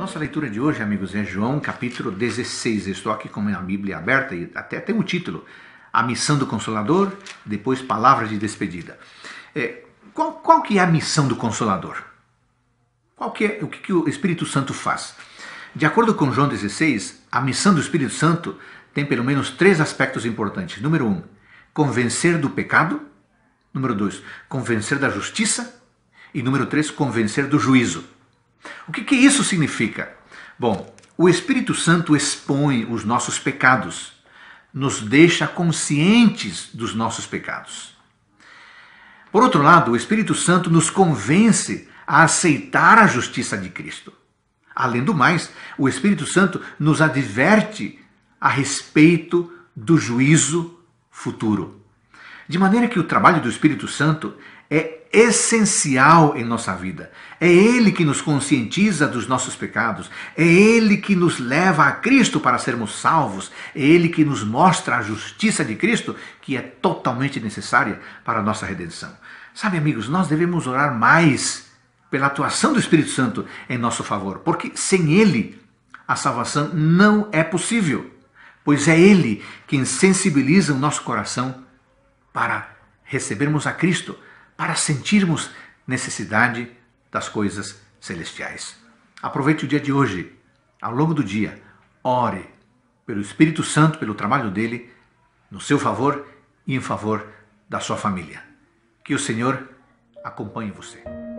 nossa leitura de hoje, amigos, é João capítulo 16. estou aqui com a Bíblia aberta e até tem o um título: A Missão do Consolador, depois Palavras de Despedida. É, qual, qual, que é a missão do Consolador? Qual que é, o que, que o Espírito Santo faz? De acordo com João 16, a missão do Espírito Santo tem pelo menos três aspectos importantes. Número um, convencer do pecado. Número dois, convencer da justiça. E número três, convencer do juízo. O que, que isso significa? Bom, o Espírito Santo expõe os nossos pecados, nos deixa conscientes dos nossos pecados. Por outro lado, o Espírito Santo nos convence a aceitar a justiça de Cristo. Além do mais, o Espírito Santo nos adverte a respeito do juízo futuro. De maneira que o trabalho do Espírito Santo é essencial em nossa vida. É Ele que nos conscientiza dos nossos pecados. É Ele que nos leva a Cristo para sermos salvos. É Ele que nos mostra a justiça de Cristo, que é totalmente necessária para a nossa redenção. Sabe, amigos, nós devemos orar mais pela atuação do Espírito Santo em nosso favor, porque sem Ele a salvação não é possível, pois é Ele quem sensibiliza o nosso coração para recebermos a Cristo, para sentirmos necessidade das coisas celestiais. Aproveite o dia de hoje, ao longo do dia, ore pelo Espírito Santo, pelo trabalho dele, no seu favor e em favor da sua família. Que o Senhor acompanhe você.